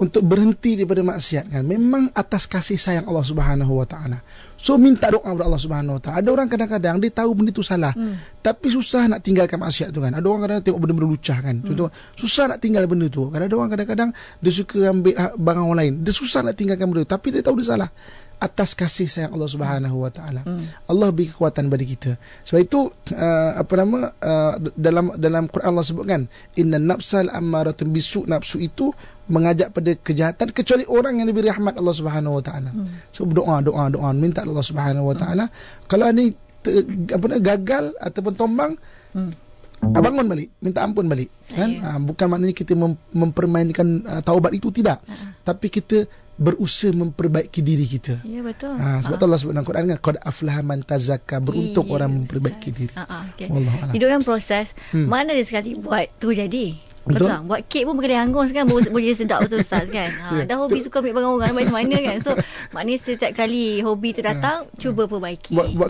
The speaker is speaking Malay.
untuk berhenti daripada maksiat kan memang atas kasih sayang Allah Subhanahu wa taala. So minta doa kepada Allah Subhanahu wa taala. Ada orang kadang-kadang dia tahu benda itu salah hmm. tapi susah nak tinggalkan maksiat tu kan. Ada orang kadang-kadang tengok benda-benda lucah kan. Hmm. Contoh susah nak tinggal benda tu. Kadang-kadang ada orang kadang-kadang dia suka ambil ha- barang orang lain. Dia susah nak tinggalkan benda tu tapi dia tahu dia salah atas kasih sayang Allah Subhanahu wa taala. Hmm. Allah beri kekuatan bagi kita. Sebab itu uh, apa nama uh, dalam dalam Quran Allah sebutkan inna nafsal amaratun bisu nafsu itu mengajak pada kejahatan kecuali orang yang diberi rahmat Allah Subhanahu wa taala. Hmm. So doa doa doa minta Allah Subhanahu wa taala kalau ini te, apa nama gagal ataupun tombang hmm. Ah, bangun balik, minta ampun balik. Kan? Ah, bukan maknanya kita mempermainkan ah, taubat itu tidak, tapi kita berusaha memperbaiki diri kita. Ya betul. Ha, sebab uh tu Allah sebut dalam Quran kan qad aflaha man tazakka beruntung yeah, orang memperbaiki diri. Ha uh-huh, okay. Hidup yang proses. Hmm. Mana dia sekali buat tu jadi. Betul. betul? Tak? Buat kek pun boleh hanggung kan boleh jadi sedap betul ustaz kan. Ha, yeah, ya. dah hobi suka ambil barang orang macam mana kan. So maknanya setiap kali hobi tu ah. datang uh cuba perbaiki. buat